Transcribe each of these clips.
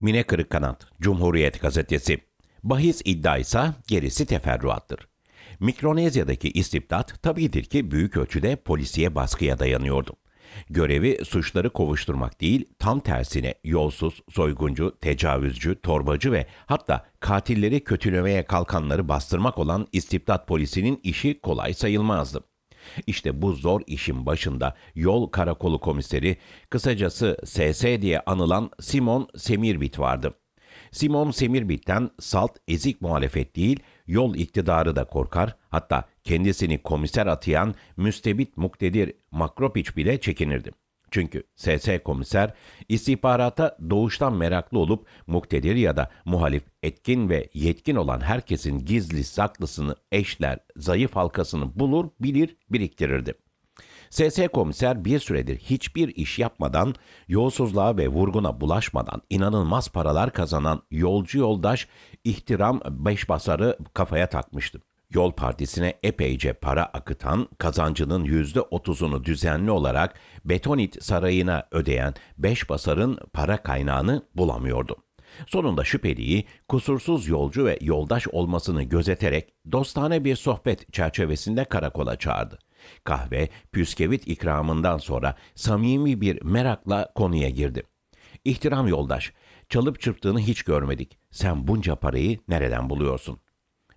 Mine Kırık Kanat, Cumhuriyet Gazetesi. Bahis iddiaysa gerisi teferruattır. Mikronezya'daki istibdat tabidir ki büyük ölçüde polisiye baskıya dayanıyordu. Görevi suçları kovuşturmak değil, tam tersine yolsuz, soyguncu, tecavüzcü, torbacı ve hatta katilleri kötülemeye kalkanları bastırmak olan istibdat polisinin işi kolay sayılmazdı. İşte bu zor işin başında yol karakolu komiseri, kısacası SS diye anılan Simon Semirbit vardı. Simon Semirbit'ten salt ezik muhalefet değil, yol iktidarı da korkar, hatta kendisini komiser atayan müstebit muktedir Makropiç bile çekinirdi.'' Çünkü SS komiser istihbarata doğuştan meraklı olup muktedir ya da muhalif etkin ve yetkin olan herkesin gizli saklısını eşler, zayıf halkasını bulur, bilir, biriktirirdi. SS komiser bir süredir hiçbir iş yapmadan, yolsuzluğa ve vurguna bulaşmadan inanılmaz paralar kazanan yolcu yoldaş ihtiram beş basarı kafaya takmıştı. Yol Partisi'ne epeyce para akıtan, kazancının %30'unu düzenli olarak Betonit Sarayı'na ödeyen Beşbasar'ın para kaynağını bulamıyordu. Sonunda şüpheliyi kusursuz yolcu ve yoldaş olmasını gözeterek dostane bir sohbet çerçevesinde karakola çağırdı. Kahve, püskevit ikramından sonra samimi bir merakla konuya girdi. İhtiram yoldaş, çalıp çırptığını hiç görmedik. Sen bunca parayı nereden buluyorsun?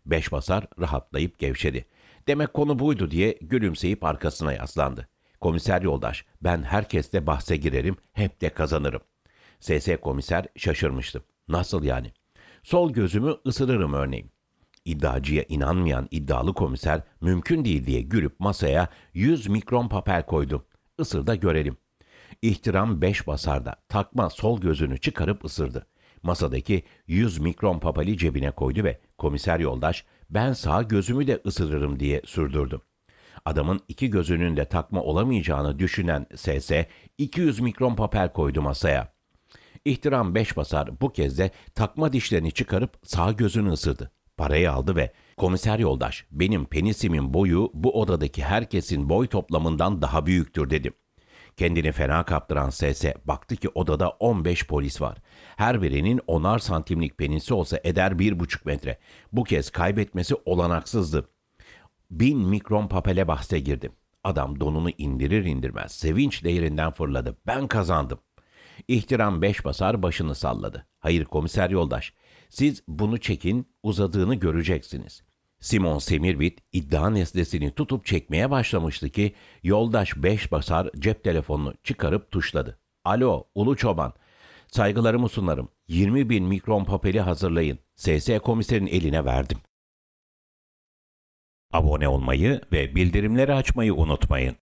Beşbasar rahatlayıp gevşedi. Demek konu buydu diye gülümseyip arkasına yaslandı. Komiser yoldaş, ben herkesle bahse girerim, hep de kazanırım. SS komiser şaşırmıştı. Nasıl yani? Sol gözümü ısırırım örneğin. İddiacıya inanmayan iddialı komiser mümkün değil diye gülüp masaya 100 mikron papel koydu. Isır da görelim. İhtiram beş basarda takma sol gözünü çıkarıp ısırdı. Masadaki 100 mikron papeli cebine koydu ve Komiser yoldaş ben sağ gözümü de ısırırım diye sürdürdü. Adamın iki gözünün de takma olamayacağını düşünen SS 200 mikron papel koydu masaya. İhtiram beş basar bu kez de takma dişlerini çıkarıp sağ gözünü ısırdı. Parayı aldı ve komiser yoldaş benim penisimin boyu bu odadaki herkesin boy toplamından daha büyüktür dedim. Kendini fena kaptıran sese baktı ki odada 15 polis var. Her birinin onar santimlik penisi olsa eder bir buçuk metre. Bu kez kaybetmesi olanaksızdı. Bin mikron papele bahse girdi. Adam donunu indirir indirmez sevinç değerinden fırladı. Ben kazandım. İhtiram beş basar başını salladı. Hayır komiser yoldaş, siz bunu çekin uzadığını göreceksiniz. Simon Semirbit iddia nesnesini tutup çekmeye başlamıştı ki yoldaş basar cep telefonunu çıkarıp tuşladı. Alo Ulu Çoban. Saygılarımı sunarım. 20 bin mikron papeli hazırlayın. SS komiserin eline verdim. Abone olmayı ve bildirimleri açmayı unutmayın.